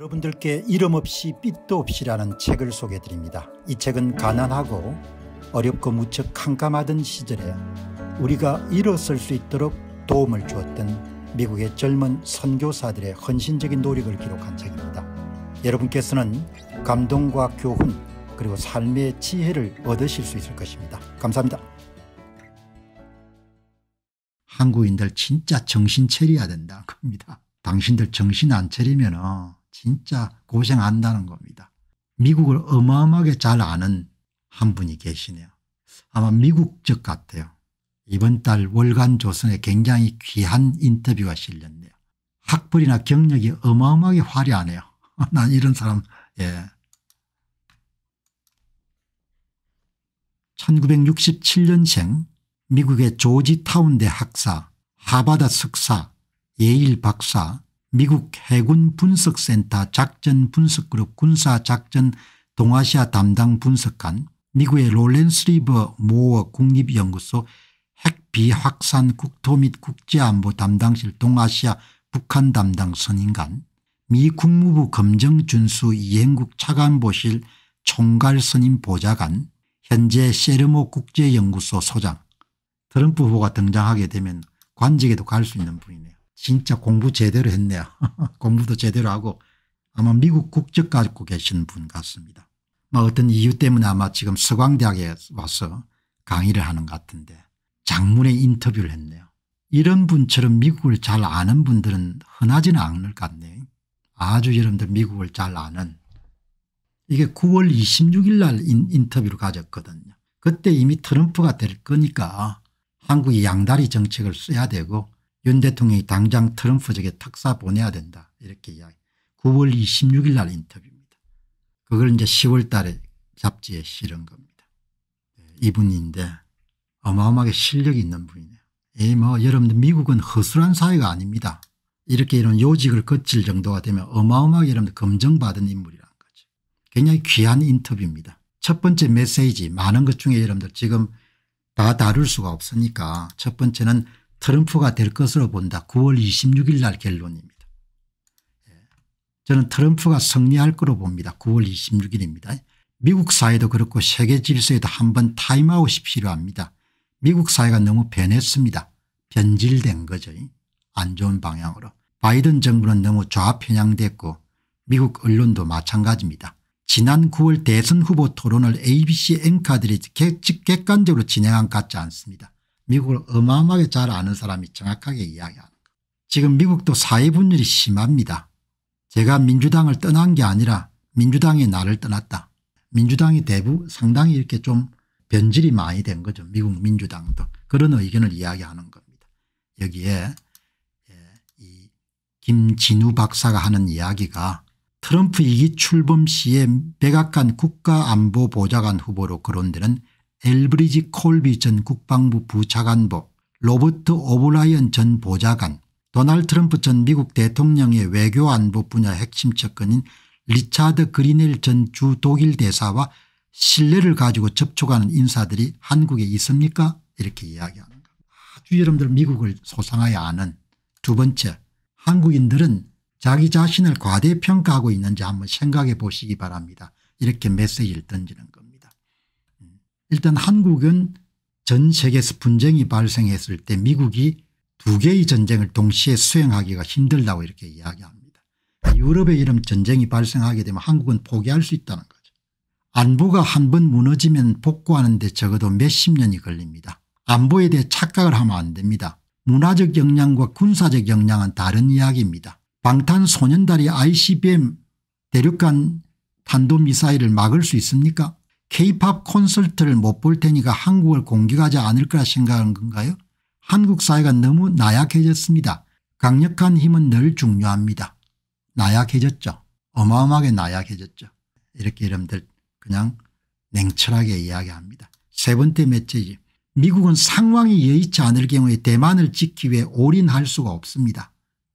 여러분들께 이름 없이 빛도 없이라는 책을 소개해 드립니다. 이 책은 가난하고 어렵고 무척 캄캄하던 시절에 우리가 일어설 수 있도록 도움을 주었던 미국의 젊은 선교사들의 헌신적인 노력을 기록한 책입니다. 여러분께서는 감동과 교훈 그리고 삶의 지혜를 얻으실 수 있을 것입니다. 감사합니다. 한국인들 진짜 정신 차려야 된다. 겁니다. 당신들 정신 안 차리면은 진짜 고생한다는 겁니다. 미국을 어마어마하게 잘 아는 한 분이 계시네요. 아마 미국적 같아요. 이번 달 월간 조선에 굉장히 귀한 인터뷰가 실렸네요. 학벌이나 경력이 어마어마하게 화려하네요. 난 이런 사람 예. 1967년생 미국의 조지타운 대 학사 하바다 석사 예일 박사 미국 해군 분석센터 작전분석그룹 군사작전 동아시아 담당 분석관 미국의 롤렌스 리버 모어 국립연구소 핵비확산 국토 및 국제안보 담당실 동아시아 북한 담당 선임관 미 국무부 검정준수 이행국 차관보실 총괄 선임 보좌관 현재 세르모 국제연구소 소장 트럼프 후보가 등장하게 되면 관직에도 갈 수 있는 분이네요. 진짜 공부 제대로 했네요. 공부도 제대로 하고 아마 미국 국적 가지고 계신 분 같습니다. 뭐 어떤 이유 때문에 아마 지금 서강대학에 와서 강의를 하는 것 같은데 장문의 인터뷰를 했네요. 이런 분처럼 미국을 잘 아는 분들은 흔하지는 않을 것 같네요. 아주 여러분들 미국을 잘 아는 이게 9월 26일 날 인터뷰를 가졌거든요. 그때 이미 트럼프가 될 거니까 한국이 양다리 정책을 써야 되고 윤 대통령이 당장 트럼프에게 특사 보내야 된다 이렇게 이야기 9월 26일 날 인터뷰입니다. 그걸 이제 10월 달에 잡지에 실은 겁니다. 네, 이분인데 어마어마하게 실력이 있는 분이네요. 이뭐 여러분들 미국은 허술한 사회가 아닙니다. 이렇게 이런 요직을 거칠 정도가 되면 어마어마하게 여러분들 검증받은 인물이라는 거죠. 굉장히 귀한 인터뷰입니다. 첫 번째 메시지 많은 것 중에 여러분들 지금 다 다룰 수가 없으니까 첫 번째는 트럼프가 될 것으로 본다. 9월 26일 날 결론입니다. 예. 저는 트럼프가 승리할 거로 봅니다. 9월 26일입니다. 미국 사회도 그렇고 세계 질서에도 한번 타임아웃이 필요합니다. 미국 사회가 너무 변했습니다. 변질된 거죠. 안 좋은 방향으로. 바이든 정부는 너무 좌편향됐고 미국 언론도 마찬가지입니다. 지난 9월 대선 후보 토론을 ABC 앵커들이 객, 객관적으로 진행한 것 같지 않습니다. 미국을 어마어마하게 잘 아는 사람이 정확하게 이야기하는 것. 지금 미국도 사회분열이 심합니다. 제가 민주당을 떠난 게 아니라 민주당이 나를 떠났다. 민주당이 대부 상당히 이렇게 좀 변질이 많이 된 거죠. 미국 민주당도 그런 의견을 이야기하는 겁니다. 여기에 예, 이 김진우 박사가 하는 이야기가 트럼프 이기 출범 시에 백악관 국가안보보좌관 후보로 거론되는 엘브리지 콜비 전 국방부 부차관보 로버트 오브라이언 전 보좌관 도널 트럼프 전 미국 대통령의 외교안보 분야 핵심 측근인 리차드 그리넬 전주 독일 대사와 신뢰를 가지고 접촉하는 인사들이 한국에 있습니까 이렇게 이야기하는 거 아주 여러분들 미국을 소상하여 아는 두 번째 한국인들은 자기 자신을 과대평가하고 있는지 한번 생각해 보시기 바랍니다. 이렇게 메시지를 던지는 겁니다. 일단 한국은 전 세계에서 분쟁이 발생했을 때 미국이 두 개의 전쟁을 동시에 수행하기가 힘들다고 이렇게 이야기합니다. 그러니까 유럽의 이런 전쟁이 발생하게 되면 한국은 포기할 수 있다는 거죠. 안보가 한 번 무너지면 복구하는 데 적어도 몇십 년이 걸립니다. 안보에 대해 착각을 하면 안 됩니다. 문화적 역량과 군사적 역량은 다른 이야기입니다. 방탄소년단이 ICBM 대륙간 탄도미사일을 막을 수 있습니까 케이팝 콘서트를 못 볼 테니까 한국을 공격하지 않을 거라 생각한 건가요? 한국 사회가 너무 나약해졌습니다. 강력한 힘은 늘 중요합니다. 나약해졌죠. 어마어마하게 나약해졌죠. 이렇게 여러분들 그냥 냉철하게 이야기합니다. 세 번째 메시지 미국은 상황이 여의치 않을 경우에 대만을 지키기 위해 올인할 수가 없습니다.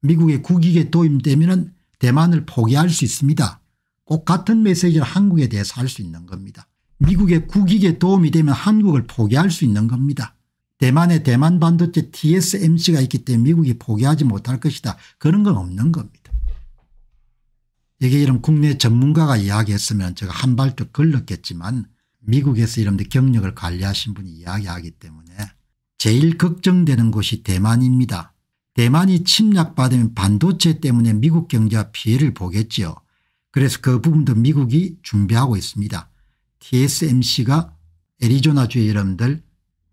미국의 국익에 도입되면 대만을 포기할 수 있습니다. 꼭 같은 메시지를 한국에 대해서 할 수 있는 겁니다. 미국의 국익에 도움이 되면 한국을 포기할 수 있는 겁니다. 대만에 대만 반도체 TSMC가 있기 때문에 미국이 포기하지 못할 것이다. 그런 건 없는 겁니다. 이게 이런 국내 전문가가 이야기했으면 제가 한 발짝 걸렀겠지만 미국에서 이런 데 경력을 관리하신 분이 이야기하기 때문에 제일 걱정되는 곳이 대만입니다. 대만이 침략받으면 반도체 때문에 미국 경제가 피해를 보겠지요. 그래서 그 부분도 미국이 준비하고 있습니다. TSMC가 애리조나주의 여러분들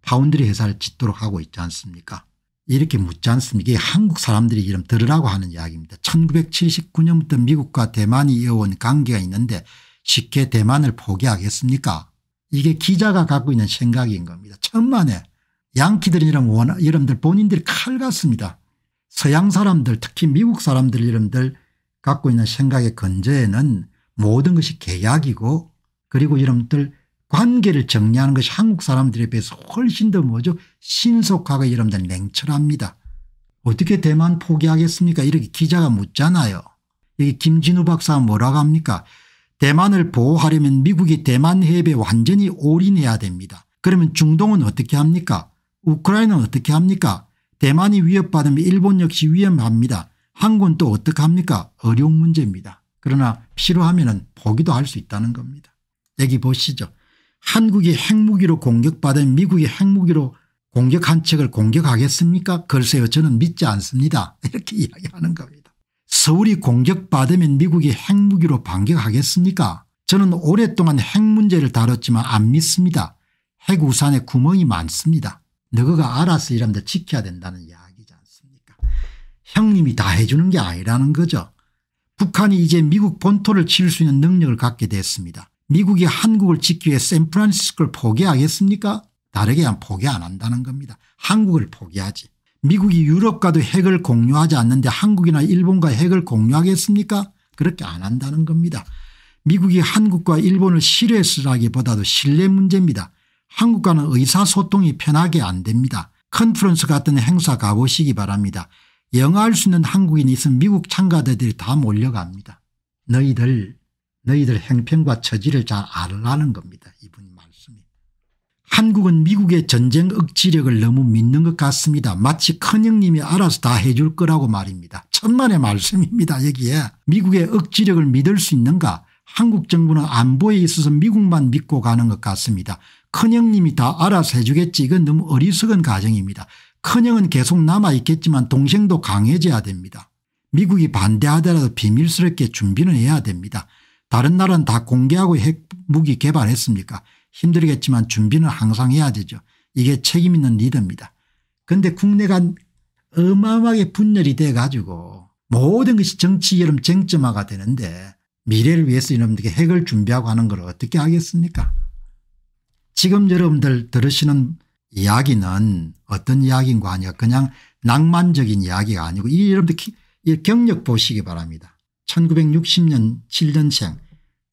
파운드리 회사를 짓도록 하고 있지 않습니까 이렇게 묻지 않습니까 이게 한국 사람들이 이름 들으라고 하는 이야기입니다. 1979년부터 미국과 대만이 이어온 관계가 있는데 쉽게 대만을 포기하겠습니까 이게 기자가 갖고 있는 생각인 겁니다. 천만에 양키들이랑 원, 여러분들 본인들이 칼 같습니다. 서양 사람들 특히 미국 사람들 여러분들 갖고 있는 생각의 근저에는 모든 것이 계약이고 그리고 여러분들 관계를 정리하는 것이 한국 사람들에 비해서 훨씬 더 뭐죠 신속하고 여러분들 냉철합니다. 어떻게 대만 포기하겠습니까 이렇게 기자가 묻잖아요. 여기 김진우 박사가 뭐라고 합니까 대만을 보호하려면 미국이 대만 해협에 완전히 올인해야 됩니다. 그러면 중동은 어떻게 합니까 우크라이나는 어떻게 합니까 대만이 위협받으면 일본 역시 위험합니다. 한국은 또 어떻게 합니까 어려운 문제입니다. 그러나 필요하면 은보기도할 수 있다는 겁니다. 여기 보시죠. 한국이 핵무기로 공격받은 미국이 핵무기로 공격한 책을 공격하겠습니까 글쎄요 저는 믿지 않습니다 이렇게 이야기하는 겁니다. 서울이 공격받으면 미국이 핵무기로 반격하겠습니까 저는 오랫동안 핵 문제를 다뤘지만 안 믿습니다. 핵우산에 구멍이 많습니다. 너가 알아서 이러면 지켜야 된다는 이야기지 않습니까 형님이 다 해주는 게 아니라는 거죠. 북한이 이제 미국 본토를 칠 수 있는 능력을 갖게 됐습니다. 미국이 한국을 짓기 위해 샌프란시스코를 포기하겠습니까 다르게 포기 안 한다는 겁니다. 한국을 포기하지. 미국이 유럽과도 핵을 공유하지 않는데 한국이나 일본과 핵을 공유하겠습니까 그렇게 안 한다는 겁니다. 미국이 한국과 일본을 싫어했으라기보다도 신뢰 문제입니다. 한국과는 의사소통이 편하게 안 됩니다. 컨퍼런스 같은 행사 가보시기 바랍니다. 영어할 수 있는 한국인이 있으면 미국 참가자들이 다 몰려갑니다. 너희들 너희들 행평과 처지를 잘 알라는 겁니다. 이분 말씀이. 한국은 미국의 전쟁 억지력을 너무 믿는 것 같습니다. 마치 큰형님이 알아서 다 해줄 거라고 말입니다. 천만의 말씀입니다. 여기에 미국의 억지력을 믿을 수 있는가 한국 정부는 안보에 있어서 미국만 믿고 가는 것 같습니다. 큰형님이 다 알아서 해주겠지 이건 너무 어리석은 가정입니다. 큰형은 계속 남아있겠지만 동생도 강해져야 됩니다. 미국이 반대하더라도 비밀스럽게 준비는 해야 됩니다. 다른 나라는 다 공개하고 핵무기 개발했습니까 힘들겠지만 준비는 항상 해야 되죠. 이게 책임 있는 리더입니다. 그런데 국내가 어마어마하게 분열이 돼 가지고 모든 것이 정치 여름 쟁점화가 되는데 미래를 위해서 여러분들에게 핵을 준비하고 하는 걸 어떻게 하겠습니까 지금 여러분들 들으시는 이야기는 어떤 이야기인가 하냐 그냥 낭만적인 이야기가 아니고 이 여러분들 경력 보시기 바랍니다. 1960년 7년생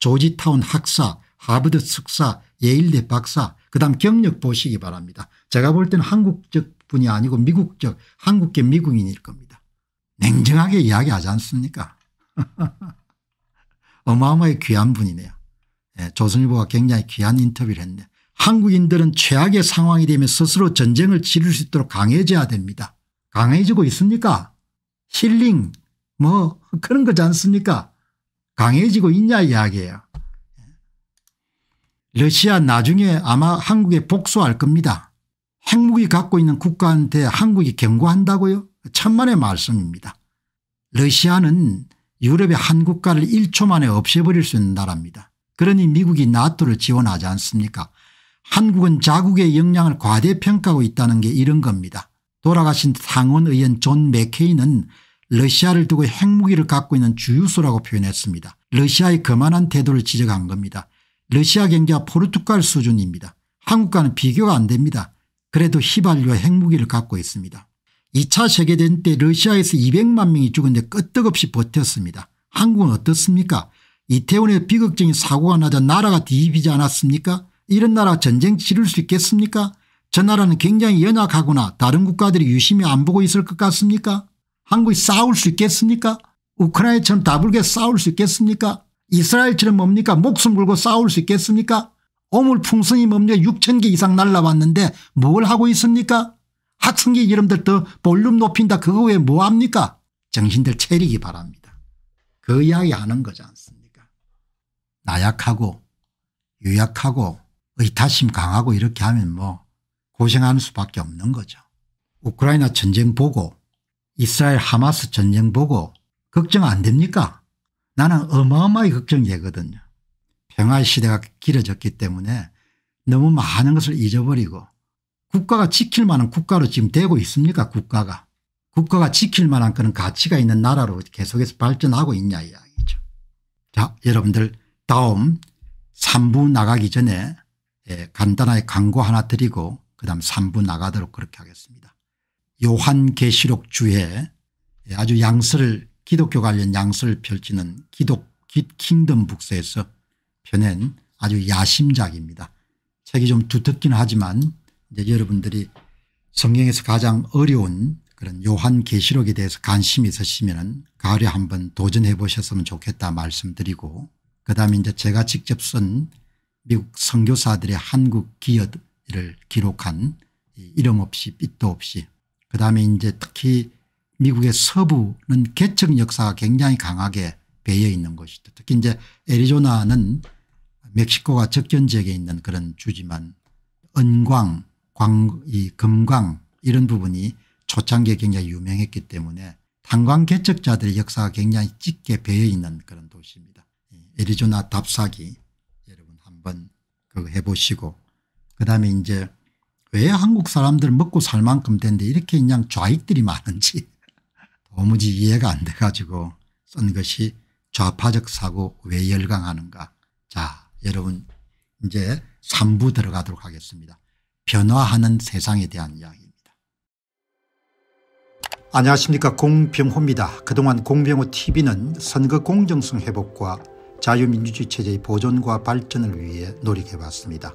조지타운 학사 하버드 석사 예일대 박사 그다음 경력 보시기 바랍니다. 제가 볼 때는 한국적 분이 아니고 미국적 한국계 미국인일 겁니다. 냉정하게 이야기하지 않습니까 어마어마하게 귀한 분이네요. 네, 조선일보가 굉장히 귀한 인터뷰를 했네 한국인들은 최악의 상황이 되면 스스로 전쟁을 치를 수 있도록 강해져야 됩니다. 강해지고 있습니까 힐링 뭐 그런 거지 않습니까 강해지고 있냐 이야기예요. 러시아 나중에 아마 한국에 복수할 겁니다. 핵무기 갖고 있는 국가한테 한국이 경고한다고요? 천만의 말씀입니다. 러시아는 유럽의 한 국가를 1초 만에 없애버릴 수 있는 나라입니다. 그러니 미국이 나토를 지원하지 않습니까 한국은 자국의 역량을 과대평가하고 있다는 게 이런 겁니다. 돌아가신 상원의원 존 맥케인은 러시아를 두고 핵무기를 갖고 있는 주유소라고 표현했습니다. 러시아의 거만한 태도를 지적한 겁니다. 러시아 경제와 포르투갈 수준입니다. 한국과는 비교가 안 됩니다. 그래도 휘발유와 핵무기를 갖고 있습니다. 2차 세계대전 때 러시아에서 200만 명이 죽은데 끄떡없이 버텼습니다. 한국은 어떻습니까? 이태원에 비극적인 사고가 나자 나라가 뒤집히지 않았습니까? 이런 나라 전쟁 치를 수 있겠습니까? 저 나라는 굉장히 연약하거나 다른 국가들이 유심히 안 보고 있을 것 같습니까? 한국이 싸울 수 있겠습니까 우크라이나처럼 다불게 싸울 수 있겠습니까 이스라엘처럼 뭡니까 목숨 걸고 싸울 수 있겠습니까 오물풍선이 뭡니까 6천 개 이상 날라왔는데 뭘 하고 있습니까 학생기 이름들 더 볼륨 높인다 그거 왜 뭐합니까 정신들 체리기 바랍니다. 그 이야기 하는 거지 않습니까 나약하고 유약하고 의타심 강하고 이렇게 하면 뭐 고생하는 수밖에 없는 거죠. 우크라이나 전쟁 보고 이스라엘 하마스 전쟁 보고 걱정 안 됩니까? 나는 어마어마히 걱정되거든요. 평화 시대가 길어졌기 때문에 너무 많은 것을 잊어버리고 국가가 지킬 만한 국가로 지금 되고 있습니까 국가가. 국가가 지킬 만한 그런 가치가 있는 나라로 계속해서 발전하고 있냐 이야기죠. 자 여러분들 다음 3부 나가기 전에 예, 간단하게 광고 하나 드리고 그 다음 3부 나가도록 그렇게 하겠습니다. 요한계시록 주에 아주 양서를 기독교 관련 양서를 펼치는 기독 킹덤 북서에서 펴낸 아주 야심작입니다. 책이 좀 두텁긴 하지만 이제 여러분들이 성경에서 가장 어려운 그런 요한계시록에 대해서 관심이 있으시면 가을에 한번 도전해 보셨으면 좋겠다 말씀드리고 그다음에 이제 제가 직접 쓴 미국 선교사들의 한국 기여를 기록한 이름 없이 빛도 없이 그다음에 이제 특히 미국의 서부는 개척 역사가 굉장히 강하게 배여 있는 곳이죠. 특히 이제 애리조나는 멕시코가 적전 지역에 있는 그런 주지만 은광, 광, 이 금광 이런 부분이 초창기에 굉장히 유명했기 때문에 탄광 개척자들의 역사가 굉장히 짙게 배어 있는 그런 도시입니다. 애리조나 답사기 여러분 한번 그거 해보시고 그다음에 이제 왜 한국 사람들 먹고 살 만큼 된데 이렇게 그냥 좌익들이 많은지 도무지 이해가 안 돼가지고 쓴 것이 좌파적 사고 왜 열광하는가. 자 여러분 이제 3부 들어가도록 하겠습니다. 변화하는 세상에 대한 이야기입니다. 안녕하십니까 공병호입니다. 그동안 공병호 tv는 선거 공정성 회복과 자유민주주의 체제의 보존과 발전을 위해 노력해봤습니다